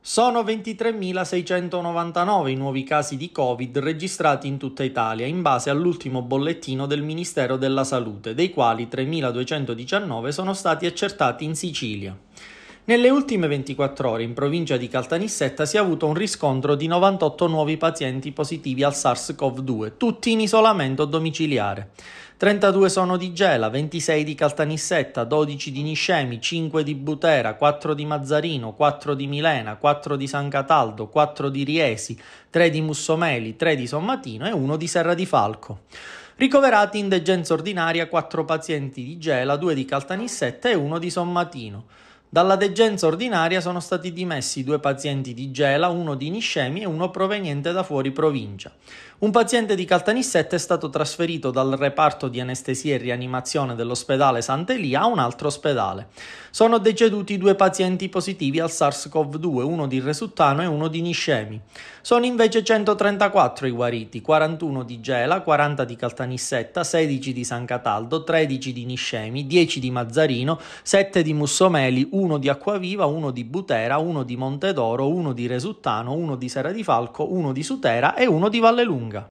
Sono 23.699 i nuovi casi di Covid registrati in tutta Italia, in base all'ultimo bollettino del Ministero della Salute, dei quali 3.219 sono stati accertati in Sicilia. Nelle ultime 24 ore in provincia di Caltanissetta si è avuto un riscontro di 98 nuovi pazienti positivi al SARS-CoV-2, tutti in isolamento domiciliare. 32 sono di Gela, 26 di Caltanissetta, 12 di Niscemi, 5 di Butera, 4 di Mazzarino, 4 di Milena, 4 di San Cataldo, 4 di Riesi, 3 di Mussomeli, 3 di Sommatino e 1 di Serra di Falco. Ricoverati in degenza ordinaria 4 pazienti di Gela, 2 di Caltanissetta e 1 di Sommatino. Dalla degenza ordinaria sono stati dimessi due pazienti di Gela, uno di Niscemi e uno proveniente da fuori provincia. Un paziente di Caltanissette è stato trasferito dal reparto di anestesia e rianimazione dell'ospedale Sant'Elia a un altro ospedale. Sono deceduti due pazienti positivi al SARS-CoV-2, uno di Resuttano e uno di Niscemi. Sono invece 134 i guariti, 41 di Gela, 40 di Caltanissetta, 16 di San Cataldo, 13 di Niscemi, 10 di Mazzarino, 7 di Mussomeli, uno di Acquaviva, uno di Butera, uno di Montedoro, uno di Resuttano, uno di Sera di Falco, uno di Sutera e uno di Vallelunga.